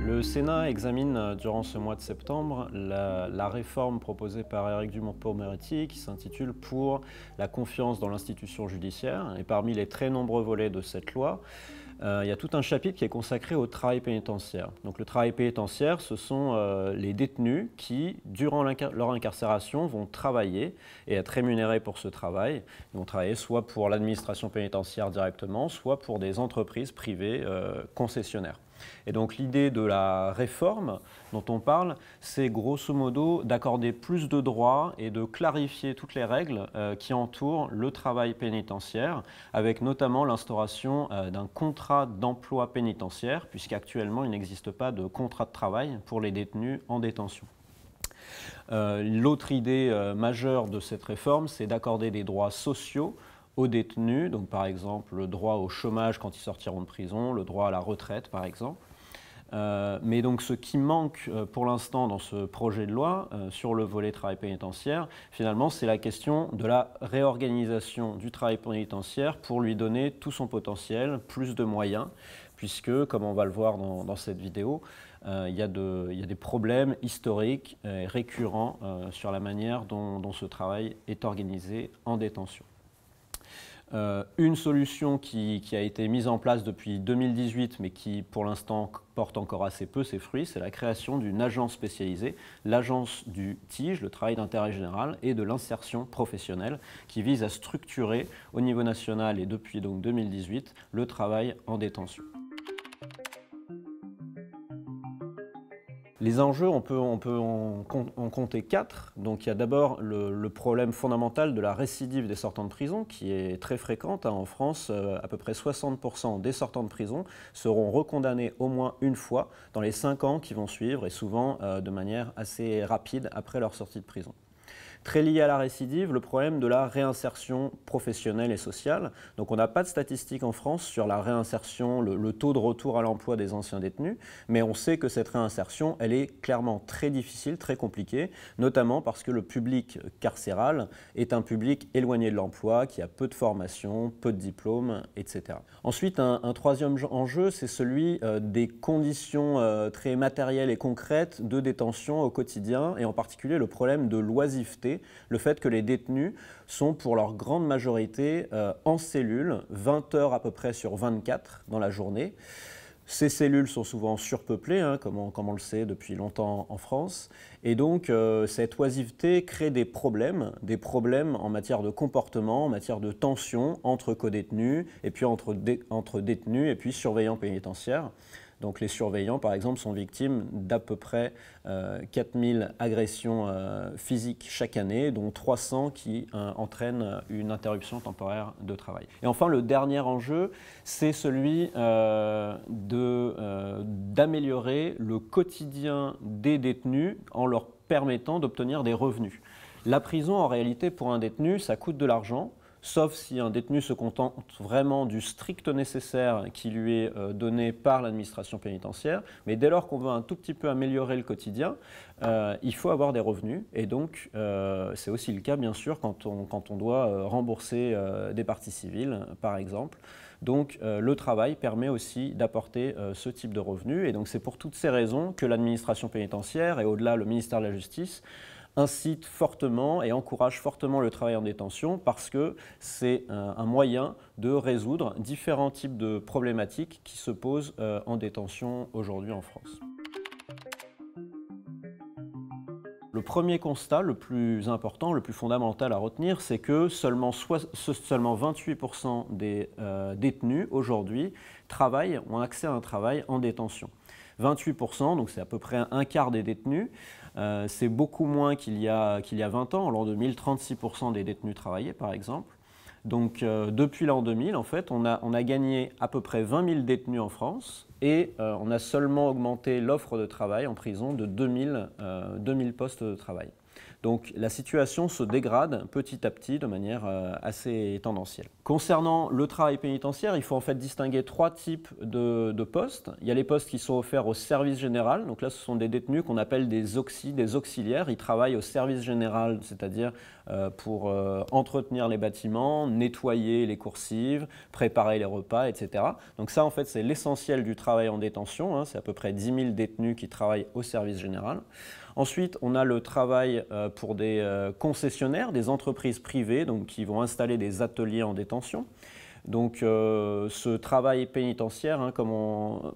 Le Sénat examine euh, durant ce mois de septembre la, réforme proposée par Éric dumont moretti qui s'intitule Pour la confiance dans l'institution judiciaire. Et parmi les très nombreux volets de cette loi, euh, il y a tout un chapitre qui est consacré au travail pénitentiaire. Donc le travail pénitentiaire, ce sont euh, les détenus qui, durant leur incarcération, vont travailler et être rémunérés pour ce travail. Ils vont travailler soit pour l'administration pénitentiaire directement, soit pour des entreprises privées euh, concessionnaires. Et donc l'idée de la réforme dont on parle, c'est grosso modo d'accorder plus de droits et de clarifier toutes les règles euh, qui entourent le travail pénitentiaire, avec notamment l'instauration euh, d'un contrat d'emploi pénitentiaire, puisqu'actuellement il n'existe pas de contrat de travail pour les détenus en détention. Euh, l'autre idée majeure de cette réforme, c'est d'accorder des droits sociaux aux détenus, donc par exemple le droit au chômage quand ils sortiront de prison, le droit à la retraite par exemple. Euh, mais donc ce qui manque euh, pour l'instant dans ce projet de loi euh, sur le volet travail pénitentiaire, finalement, c'est la question de la réorganisation du travail pénitentiaire pour lui donner tout son potentiel, plus de moyens, puisque, comme on va le voir dans, cette vidéo, il, y a des problèmes historiques récurrents sur la manière dont ce travail est organisé en détention. Euh, une solution qui, qui, a été mise en place depuis 2018, mais qui pour l'instant porte encore assez peu ses fruits, c'est la création d'une agence spécialisée, l'agence du TIGE, le travail d'intérêt général, et de l'insertion professionnelle, qui vise à structurer au niveau national et depuis donc 2018 le travail en détention. Les enjeux, on peut, en, compter quatre. Donc il y a d'abord le, problème fondamental de la récidive des sortants de prison, qui est très fréquente. Hein. En France, euh, à peu près 60% des sortants de prison seront recondamnés au moins une fois dans les cinq ans qui vont suivre, et souvent euh, de manière assez rapide après leur sortie de prison très lié à la récidive, le problème de la réinsertion professionnelle et sociale. Donc on n'a pas de statistiques en France sur la réinsertion, le, taux de retour à l'emploi des anciens détenus, mais on sait que cette réinsertion, elle est clairement très difficile, très compliquée, notamment parce que le public carcéral est un public éloigné de l'emploi, qui a peu de formation, peu de diplômes, etc. Ensuite, un, troisième enjeu, c'est celui euh, des conditions euh, très matérielles et concrètes de détention au quotidien, et en particulier le problème de l'oisiveté le fait que les détenus sont pour leur grande majorité euh, en cellule, 20 heures à peu près sur 24 dans la journée. Ces cellules sont souvent surpeuplées, hein, comme, on, le sait depuis longtemps en France. Et donc, euh, cette oisiveté crée des problèmes, des problèmes en matière de comportement, en matière de tension entre codétenus, et puis entre, entre détenus, et puis surveillants pénitentiaires. Donc les surveillants, par exemple, sont victimes d'à peu près 4000 euh, agressions euh, physiques chaque année, dont 300 qui euh, entraînent une interruption temporaire de travail. Et enfin, le dernier enjeu, c'est celui d'améliorer le quotidien des détenus en leur permettant d'obtenir des revenus. La prison, en réalité, pour un détenu, ça coûte de l'argent, sauf si un détenu se contente vraiment du strict nécessaire qui lui est euh, donné par l'administration pénitentiaire. Mais dès lors qu'on veut un tout petit peu améliorer le quotidien, euh, il faut avoir des revenus. Et donc, euh, c'est aussi le cas, bien sûr, quand on, doit rembourser des parties civiles, par exemple. Donc le travail permet aussi d'apporter ce type de revenus. Et donc c'est pour toutes ces raisons que l'administration pénitentiaire et au-delà le ministère de la Justice incite fortement et encourage fortement le travail en détention parce que c'est euh, un moyen de résoudre différents types de problématiques qui se posent euh, en détention aujourd'hui en France. Le premier constat, le plus important, le plus fondamental à retenir, c'est que seulement, 28% des euh, détenus aujourd'hui travaillent, ont accès à un travail en détention. 28%, donc c'est à peu près un quart des détenus. Euh, c'est beaucoup moins qu'il y, a, 20 ans, en l'an 2000, 36% des détenus travaillaient par exemple. Donc euh, depuis l'an 2000, en fait, on a gagné à peu près 20 000 détenus en France. Et euh, on a seulement augmenté l'offre de travail en prison de 2000, 2000 euh, postes de travail. Donc la situation se dégrade petit à petit de manière euh, assez tendancielle. Concernant le travail pénitentiaire, il faut en fait distinguer trois types de, postes. Il y a les postes qui sont offerts au service général. Donc là, ce sont des détenus qu'on appelle des des auxiliaires. Ils travaillent au service général, c'est-à-dire euh, pour euh, entretenir les bâtiments, nettoyer les coursives, préparer les repas, etc. Donc ça, en fait, c'est l'essentiel du travail en détention. Hein. C'est à peu près 10 000 détenus qui travaillent au service général. Ensuite, on a le travail euh, pour des euh, concessionnaires, des entreprises privées, donc qui vont installer des ateliers en détention. Donc euh, ce travail pénitentiaire, hein,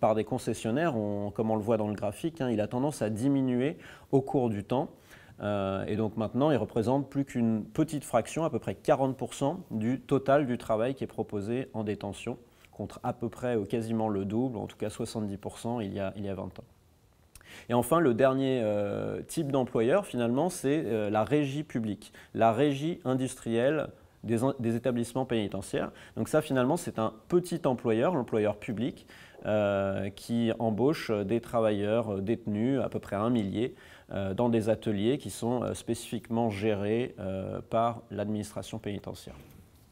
par des concessionnaires, comme on le voit dans le graphique, hein, il a tendance à diminuer au cours du temps. et donc maintenant, il représente plus qu'une petite fraction, à peu près 40% du total du travail qui est proposé en détention, contre à peu près ou quasiment le double, en tout cas 70% il y a 20 ans. Et enfin, le dernier euh, type d'employeur, finalement, c'est euh, la régie publique, la régie industrielle des, établissements pénitentiaires. Donc ça, finalement, c'est un petit employeur, l'employeur public, euh, qui embauche des travailleurs détenus, à peu près un millier, dans des ateliers qui sont spécifiquement gérés par l'administration pénitentiaire.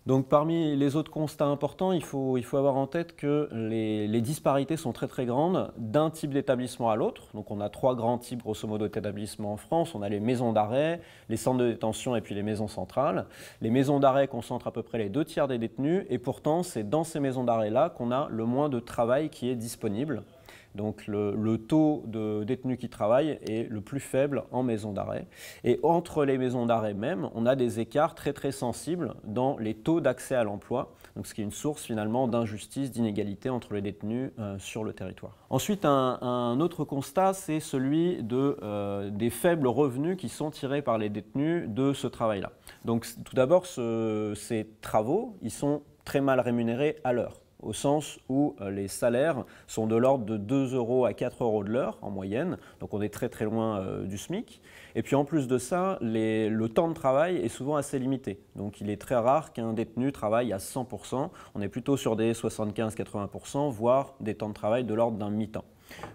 Donc parmi les autres constats importants, il faut, avoir en tête que les, disparités sont très très grandes d'un type d'établissement à l'autre. Donc on a trois grands types grosso modo d'établissements en France. On a les maisons d'arrêt, les centres de détention et puis les maisons centrales. Les maisons d'arrêt concentrent à peu près les deux tiers des détenus et pourtant c'est dans ces maisons d'arrêt-là qu'on a le moins de travail qui est disponible. Donc le, taux de détenus qui travaillent est le plus faible en maison d'arrêt. Et entre les maisons d'arrêt même, on a des écarts très très sensibles dans les taux d'accès à l'emploi, donc ce qui est une source finalement d'injustice, d'inégalité entre les détenus euh, sur le territoire. Ensuite, un, autre constat, c'est celui de, euh, des faibles revenus qui sont tirés par les détenus de ce travail-là. Donc tout d'abord, ces travaux, ils sont très mal rémunérés à l'heure au sens où euh, les salaires sont de l'ordre de 2 euros à 4 euros de l'heure en moyenne, donc on est très très loin euh, du SMIC. Et puis en plus de ça, le temps de travail est souvent assez limité, donc il est très rare qu'un détenu travaille à 100%, on est plutôt sur des 75-80%, voire des temps de travail de l'ordre d'un mi-temps.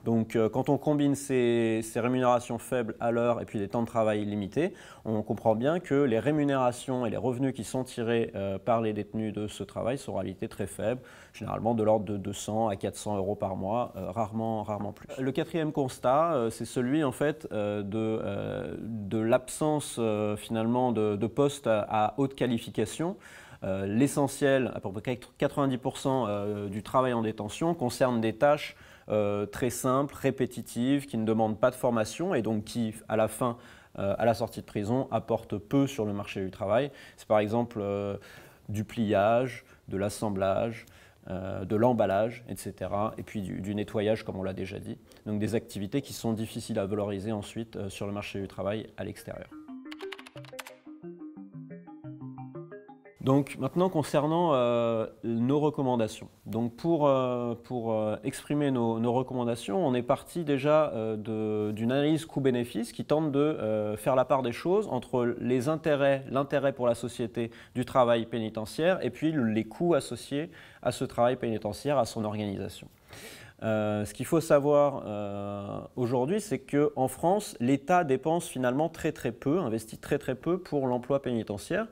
Donc euh, quand on combine ces, rémunérations faibles à l'heure et puis des temps de travail limités, on comprend bien que les rémunérations et les revenus qui sont tirés euh, par les détenus de ce travail sont en réalité très faibles, généralement de l'ordre de 200 à 400 euros par mois, euh, rarement, rarement plus. Le quatrième constat, c'est celui en fait de, l'absence finalement de, postes à, haute qualification. l'essentiel, à peu près 90% du travail en détention, concerne des tâches euh, très simples, répétitives, qui ne demandent pas de formation et donc qui, à la fin, euh, à la sortie de prison, apportent peu sur le marché du travail. C'est par exemple euh, du pliage, de l'assemblage, de l'emballage, etc. Et puis du nettoyage, comme on l'a déjà dit. Donc des activités qui sont difficiles à valoriser ensuite sur le marché du travail à l'extérieur. Donc maintenant concernant euh, nos recommandations. pour, euh, euh, exprimer nos, recommandations, on est parti déjà d'une analyse coût-bénéfice qui tente de faire la part des choses entre les intérêts, l'intérêt pour la société du travail pénitentiaire et puis les coûts associés à ce travail pénitentiaire, à son organisation. ce qu'il faut savoir aujourd'hui, c'est qu'en France, l'État dépense finalement très très peu, investit très très peu pour l'emploi pénitentiaire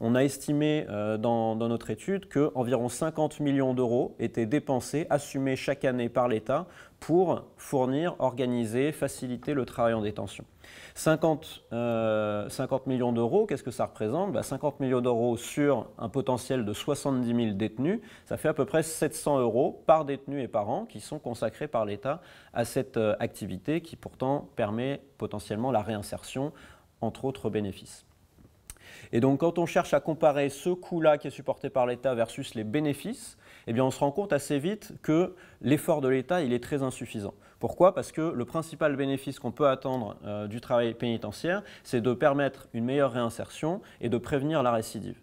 on a estimé euh, dans, notre étude que environ 50 millions d'euros étaient dépensés, assumés chaque année par l'État pour fournir, organiser, faciliter le travail en détention. 50, euh, millions d'euros, qu'est-ce que ça représente 50 bah, millions d'euros sur un potentiel de 70 000 détenus, ça fait à peu près 700 euros par détenu et par an qui sont consacrés par l'État à cette euh, activité qui pourtant permet potentiellement la réinsertion, entre autres bénéfices. Et donc quand on cherche à comparer ce coût-là qui est supporté par l'État versus les bénéfices, eh on se rend compte assez vite que l'effort de l'État, il est très insuffisant. Pourquoi Parce que le principal bénéfice qu'on peut attendre euh, du travail pénitentiaire, c'est de permettre une meilleure réinsertion et de prévenir la récidive.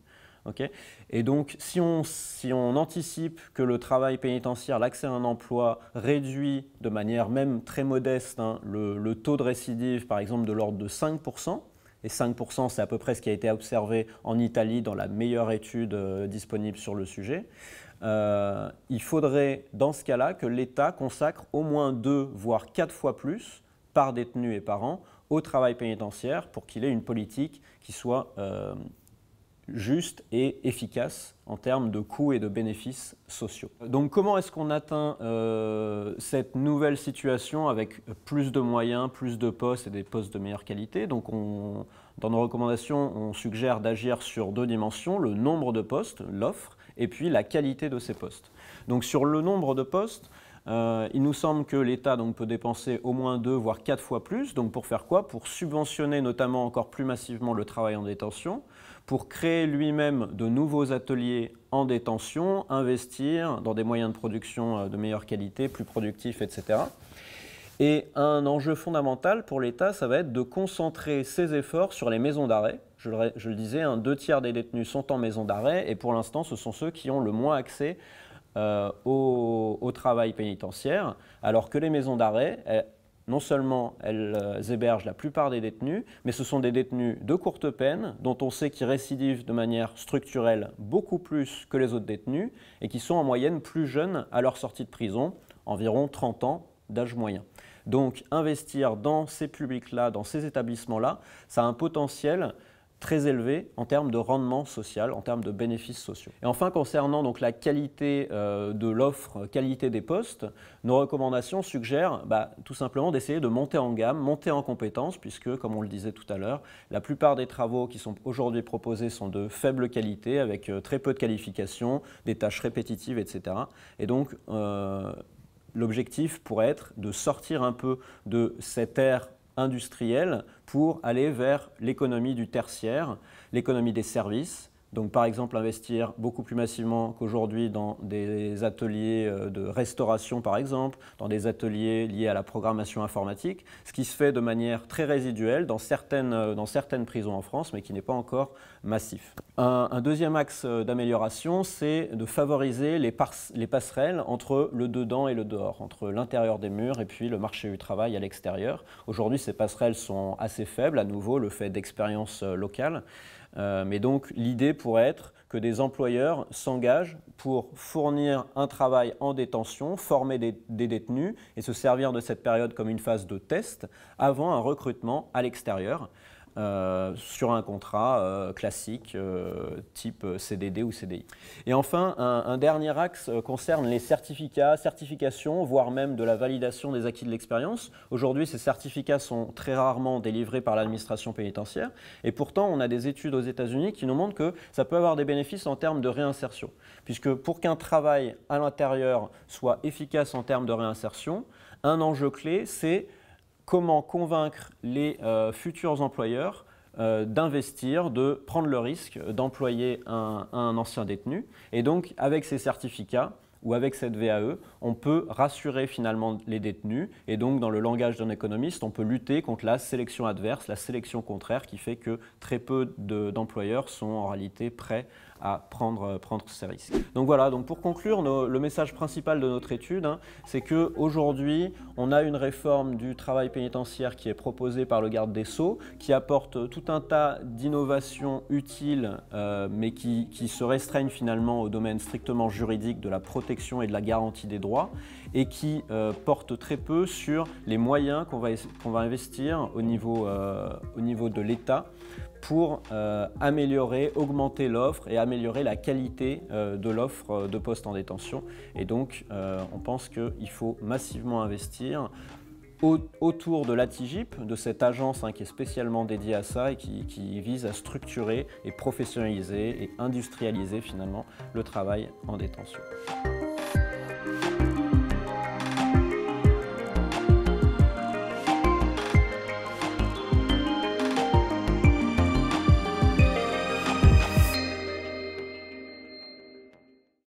et donc, si on, si anticipe que le travail pénitentiaire, l'accès à un emploi, réduit de manière même très modeste hein, le, le, taux de récidive, par exemple, de l'ordre de 5%, et 5%, c'est à peu près ce qui a été observé en Italie dans la meilleure étude euh, disponible sur le sujet. Euh, il faudrait, dans ce cas-là, que l'État consacre au moins deux, voire quatre fois plus par détenu et par an au travail pénitentiaire pour qu'il ait une politique qui soit euh, juste et efficace en termes de coûts et de bénéfices sociaux. Donc comment est-ce qu'on atteint euh, cette nouvelle situation avec plus de moyens, plus de postes et des postes de meilleure qualité Donc dans nos recommandations, on suggère d'agir sur deux dimensions, le nombre de postes, l'offre, et puis la qualité de ces postes. Donc sur le nombre de postes, euh, il nous semble que l'État peut dépenser au moins deux, voire quatre fois plus. Donc pour faire quoi Pour subventionner notamment encore plus massivement le travail en détention, pour créer lui-même de nouveaux ateliers en détention, investir dans des moyens de production euh, de meilleure qualité, plus productifs, etc. Et un enjeu fondamental pour l'État, ça va être de concentrer ses efforts sur les maisons d'arrêt. Je le, disais, un hein, deux tiers des détenus sont en maison d'arrêt et pour l'instant, ce sont ceux qui ont le moins accès euh, au, au, travail pénitentiaire, alors que les maisons d'arrêt, non seulement elles euh, hébergent la plupart des détenus, mais ce sont des détenus de courte peine, dont on sait qu'ils récidivent de manière structurelle beaucoup plus que les autres détenus, et qui sont en moyenne plus jeunes à leur sortie de prison, environ 30 ans d'âge moyen. Donc investir dans ces publics-là, dans ces établissements-là, ça a un potentiel très élevé en termes de rendement social, en termes de bénéfices sociaux. Et enfin, concernant donc la qualité euh, de l'offre, qualité des postes, nos recommandations suggèrent bah, tout simplement d'essayer de monter en gamme, monter en compétences, puisque, comme on le disait tout à l'heure, la plupart des travaux qui sont aujourd'hui proposés sont de faible qualité, avec euh, très peu de qualifications, des tâches répétitives, etc. Et donc, euh, l'objectif pourrait être de sortir un peu de cette ère industrielle pour aller vers l'économie du tertiaire, l'économie des services, donc par exemple investir beaucoup plus massivement qu'aujourd'hui dans des ateliers euh, de restauration par exemple, dans des ateliers liés à la programmation informatique, ce qui se fait de manière très résiduelle dans certaines, euh, dans certaines prisons en France mais qui n'est pas encore massif. Un, deuxième axe euh, d'amélioration c'est de favoriser les, les passerelles entre le dedans et le dehors, entre l'intérieur des murs et puis le marché du travail à l'extérieur. Aujourd'hui ces passerelles sont assez faibles, à nouveau le fait d'expérience locales. Euh, mais donc l'idée pourrait être que des employeurs s'engagent pour fournir un travail en détention, former des, détenus et se servir de cette période comme une phase de test avant un recrutement à l'extérieur. Euh, sur un contrat euh, classique euh, type CDD ou CDI. Et enfin, un, un dernier axe concerne les certificats, certifications, voire même de la validation des acquis de l'expérience. Aujourd'hui, ces certificats sont très rarement délivrés par l'administration pénitentiaire, et pourtant, on a des études aux États-Unis qui nous montrent que ça peut avoir des bénéfices en termes de réinsertion, puisque pour qu'un travail à l'intérieur soit efficace en termes de réinsertion, un enjeu clé, c'est comment convaincre les euh, futurs employeurs euh, d'investir, de prendre le risque d'employer un, ancien détenu. Et donc, avec ces certificats ou avec cette VAE, on peut rassurer finalement les détenus. Et donc, dans le langage d'un économiste, on peut lutter contre la sélection adverse, la sélection contraire, qui fait que très peu d'employeurs sont en réalité prêts à prendre, euh, prendre ces risques. Donc voilà, donc pour conclure, le message principal de notre étude, hein, c'est c'est qu'aujourd'hui, on a une réforme du travail pénitentiaire qui est proposée par le garde des Sceaux, qui apporte tout un tas d'innovations utiles, euh, mais qui, se restreignent finalement au domaine strictement juridique de la protection et de la garantie des droits, et qui euh, porte très peu sur les moyens qu'on va, va investir au niveau, au niveau de l'État pour euh, améliorer, augmenter l'offre et améliorer la qualité euh, de l'offre euh, de postes en détention. Et donc, on pense qu'il faut massivement investir autour de l'ATIGIP, de cette agence hein, qui est spécialement dédiée à ça et qui, vise à structurer et professionnaliser et industrialiser finalement le travail en détention.